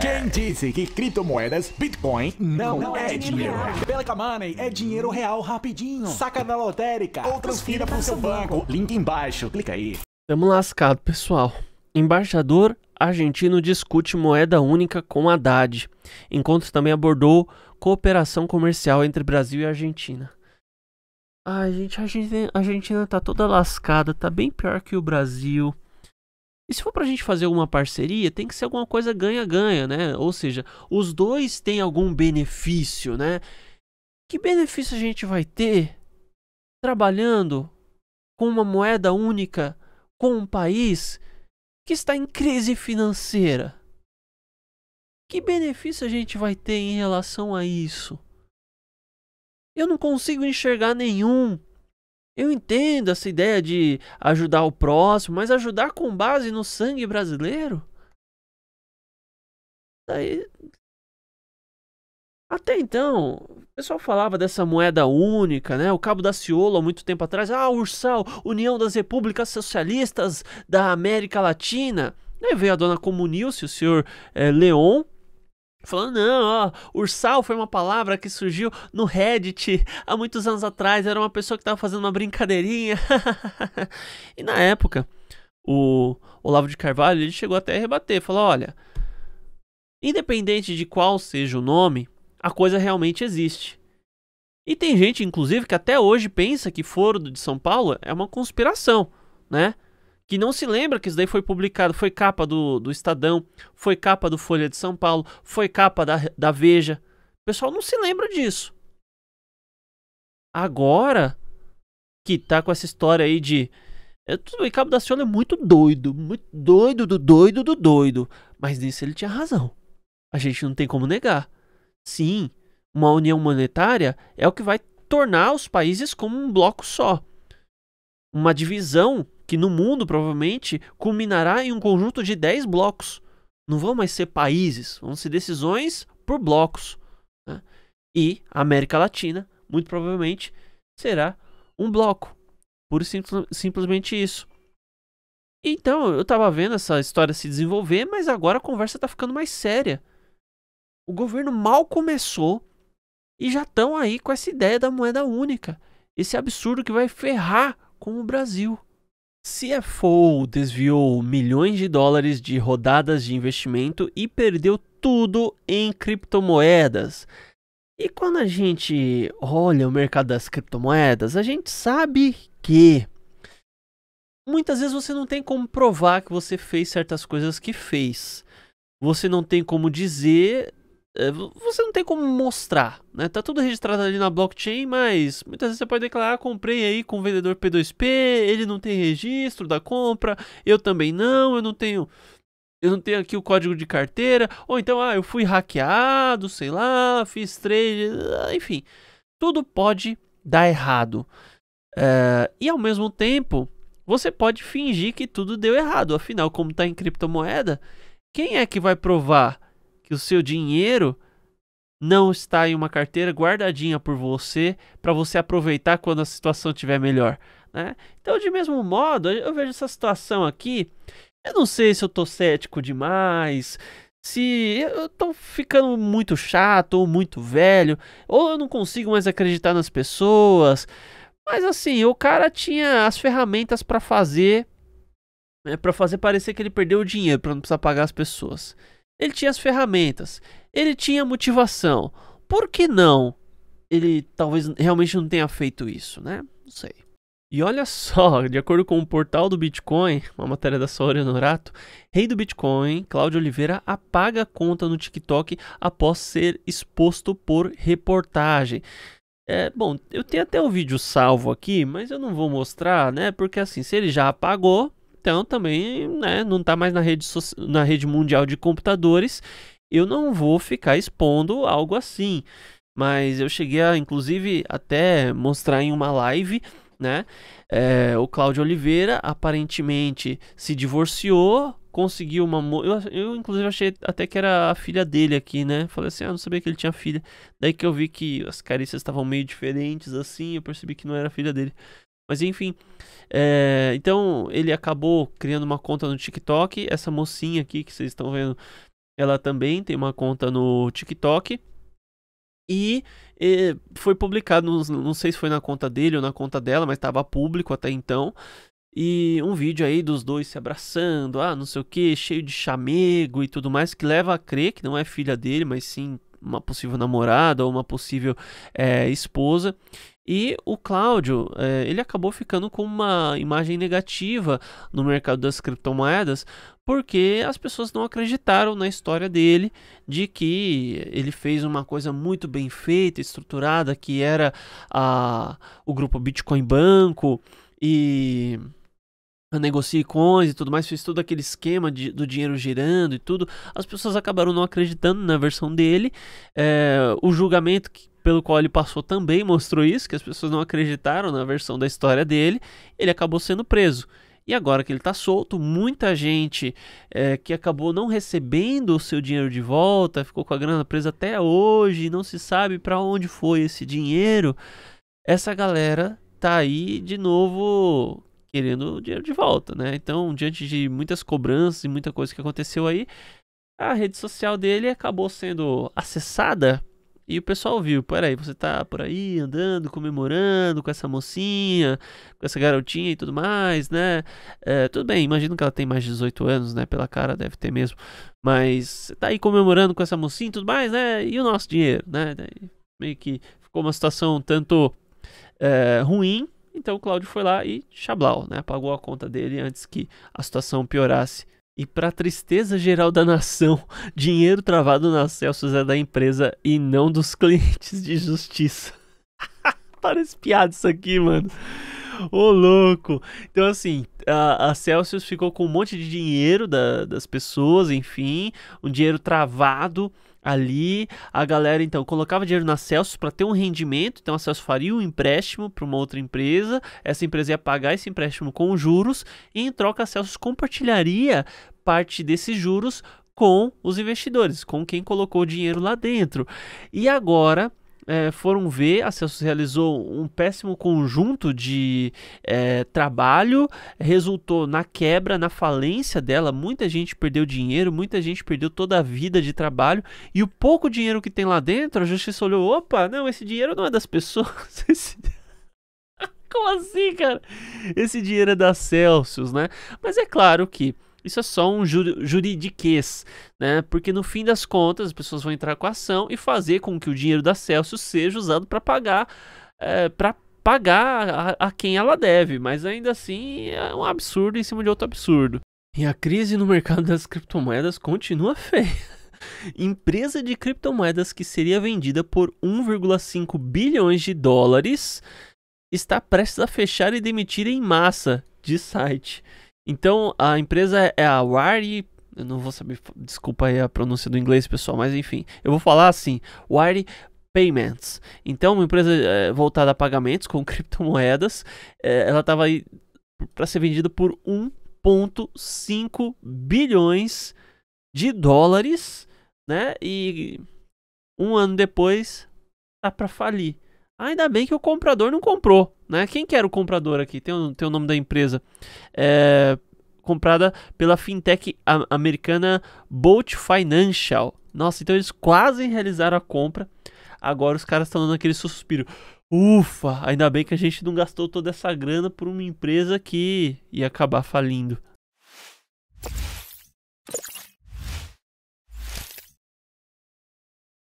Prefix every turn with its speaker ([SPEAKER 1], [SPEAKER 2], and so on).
[SPEAKER 1] Quem disse que criptomoedas, Bitcoin, não, não é, é dinheiro? dinheiro. Pelica Money é dinheiro real rapidinho. Saca da lotérica ou transfira para o seu banco. banco. Link embaixo, clica aí. Tamo lascado, pessoal. Embaixador argentino discute moeda única com Haddad. Encontro também abordou cooperação comercial entre Brasil e Argentina. Ai, gente, a Argentina tá toda lascada, tá bem pior que o Brasil. E se for para a gente fazer alguma parceria, tem que ser alguma coisa ganha-ganha, né? Ou seja, os dois têm algum benefício, né? Que benefício a gente vai ter trabalhando com uma moeda única, com um país que está em crise financeira? Que benefício a gente vai ter em relação a isso? Eu não consigo enxergar nenhum. Eu entendo essa ideia de ajudar o próximo, mas ajudar com base no sangue brasileiro? Daí. Até então, o pessoal falava dessa moeda única, né? O Cabo da Ciola, há muito tempo atrás. Ah, Ursal, União das Repúblicas Socialistas da América Latina. Aí veio a dona Comunilce, o senhor é, Leon, falando, não, ó, ursal foi uma palavra que surgiu no Reddit há muitos anos atrás, era uma pessoa que estava fazendo uma brincadeirinha. e na época, o Olavo de Carvalho, ele chegou até a rebater, falou, olha, independente de qual seja o nome, a coisa realmente existe. E tem gente, inclusive, que até hoje pensa que Foro de São Paulo é uma conspiração, né? que não se lembra que isso daí foi publicado, foi capa do, do Estadão, foi capa do Folha de São Paulo, foi capa da, da Veja. O pessoal não se lembra disso. Agora que tá com essa história aí de. É, tudo bem, Cabo da Ciolo é muito doido, muito doido do doido do doido. Mas nisso ele tinha razão. A gente não tem como negar. Sim, uma união monetária é o que vai tornar os países como um bloco só. Uma divisão que no mundo provavelmente culminará em um conjunto de 10 blocos. Não vão mais ser países, vão ser decisões por blocos. Né? E a América Latina, muito provavelmente, será um bloco. por e simplesmente isso. Então, eu estava vendo essa história se desenvolver, mas agora a conversa está ficando mais séria. O governo mal começou e já estão aí com essa ideia da moeda única. Esse absurdo que vai ferrar com o Brasil. CFO desviou milhões de dólares de rodadas de investimento e perdeu tudo em criptomoedas. E quando a gente olha o mercado das criptomoedas, a gente sabe que muitas vezes você não tem como provar que você fez certas coisas que fez. Você não tem como dizer é, você não tem como mostrar, né? Tá tudo registrado ali na blockchain, mas muitas vezes você pode declarar, ah, comprei aí com o vendedor P2P, ele não tem registro da compra, eu também não, eu não tenho eu não tenho aqui o código de carteira, ou então ah, eu fui hackeado, sei lá, fiz trade, ah, enfim. Tudo pode dar errado. É, e ao mesmo tempo, você pode fingir que tudo deu errado. Afinal, como está em criptomoeda, quem é que vai provar que o seu dinheiro não está em uma carteira guardadinha por você para você aproveitar quando a situação estiver melhor. Né? Então, de mesmo modo, eu vejo essa situação aqui. Eu não sei se eu tô cético demais, se eu tô ficando muito chato ou muito velho, ou eu não consigo mais acreditar nas pessoas. Mas assim, o cara tinha as ferramentas para fazer, né, para fazer parecer que ele perdeu o dinheiro, para não precisar pagar as pessoas. Ele tinha as ferramentas, ele tinha motivação. Por que não? Ele talvez realmente não tenha feito isso, né? Não sei. E olha só, de acordo com o portal do Bitcoin, uma matéria da Saori Norato, rei do Bitcoin, Cláudio Oliveira apaga a conta no TikTok após ser exposto por reportagem. É, bom, eu tenho até o vídeo salvo aqui, mas eu não vou mostrar, né? Porque assim, se ele já apagou, então também, né, não está mais na rede, na rede mundial de computadores. Eu não vou ficar expondo algo assim. Mas eu cheguei a, inclusive, até mostrar em uma live, né? É, o Cláudio Oliveira aparentemente se divorciou, conseguiu uma. Eu, eu, inclusive, achei até que era a filha dele aqui, né? Falei assim, ah, não sabia que ele tinha filha. Daí que eu vi que as carícias estavam meio diferentes, assim, eu percebi que não era a filha dele. Mas enfim, é, então ele acabou criando uma conta no TikTok. Essa mocinha aqui que vocês estão vendo, ela também tem uma conta no TikTok. E, e eh, foi publicado, não, não sei se foi na conta dele ou na conta dela, mas estava público até então. E um vídeo aí dos dois se abraçando, ah, não sei o que, cheio de chamego e tudo mais, que leva a crer que não é filha dele, mas sim uma possível namorada ou uma possível é, esposa. E o Cláudio, é, ele acabou ficando com uma imagem negativa no mercado das criptomoedas, porque as pessoas não acreditaram na história dele de que ele fez uma coisa muito bem feita, estruturada, que era a, o grupo Bitcoin Banco e eu coins e tudo mais, fiz todo aquele esquema de, do dinheiro girando e tudo, as pessoas acabaram não acreditando na versão dele. É, o julgamento que, pelo qual ele passou também mostrou isso, que as pessoas não acreditaram na versão da história dele. Ele acabou sendo preso. E agora que ele está solto, muita gente é, que acabou não recebendo o seu dinheiro de volta, ficou com a grana presa até hoje, não se sabe para onde foi esse dinheiro. Essa galera tá aí de novo querendo o dinheiro de volta, né? Então, diante de muitas cobranças e muita coisa que aconteceu aí, a rede social dele acabou sendo acessada e o pessoal viu, peraí, você tá por aí andando, comemorando com essa mocinha, com essa garotinha e tudo mais, né? É, tudo bem, imagino que ela tem mais de 18 anos, né? Pela cara, deve ter mesmo. Mas você tá aí comemorando com essa mocinha e tudo mais, né? E o nosso dinheiro, né? Meio que ficou uma situação tanto é, ruim então o Cláudio foi lá e chablau, né? Pagou a conta dele antes que a situação piorasse. E para tristeza geral da nação, dinheiro travado nas Celsius é da empresa e não dos clientes de justiça. Parece piada isso aqui, mano. Ô louco! Então, assim, a, a, Celsius ficou com um monte de dinheiro da, das pessoas, enfim, um dinheiro travado ali a galera então colocava dinheiro na Celsius para ter um rendimento, então a Celsius faria um empréstimo para uma outra empresa, essa empresa ia pagar esse empréstimo com juros e em troca a Celsius compartilharia parte desses juros com os investidores, com quem colocou o dinheiro lá dentro. E agora é, foram ver, a Celsius realizou um péssimo conjunto de é, trabalho, resultou na quebra, na falência dela. Muita gente perdeu dinheiro, muita gente perdeu toda a vida de trabalho e o pouco dinheiro que tem lá dentro, a justiça olhou: opa, não, esse dinheiro não é das pessoas. Esse... Como assim, cara? Esse dinheiro é da Celsius, né? Mas é claro que isso é só um ju juridiquês, né? Porque no fim das contas as pessoas vão entrar com a ação e fazer com que o dinheiro da Celsius seja usado para pagar é, para pagar a, a quem ela deve, mas ainda assim é um absurdo em cima de outro absurdo. E a crise no mercado das criptomoedas continua feia. Empresa de criptomoedas que seria vendida por 1,5 bilhões de dólares está prestes a fechar e demitir em massa de site. Então, a empresa é a Wire eu não vou saber, desculpa aí a pronúncia do inglês, pessoal, mas enfim, eu vou falar assim, Wire Payments. Então, uma empresa é, voltada a pagamentos com criptomoedas, é, ela estava aí para ser vendida por 1.5 bilhões de dólares, né? E um ano depois tá para falir. Ainda bem que o comprador não comprou, né? Quem que era o comprador aqui? Tem, o, tem o nome da empresa. É, comprada pela fintech americana Bolt Financial. Nossa, então eles quase realizaram a compra. Agora os caras estão dando aquele suspiro. Ufa, ainda bem que a gente não gastou toda essa grana por uma empresa que ia acabar falindo.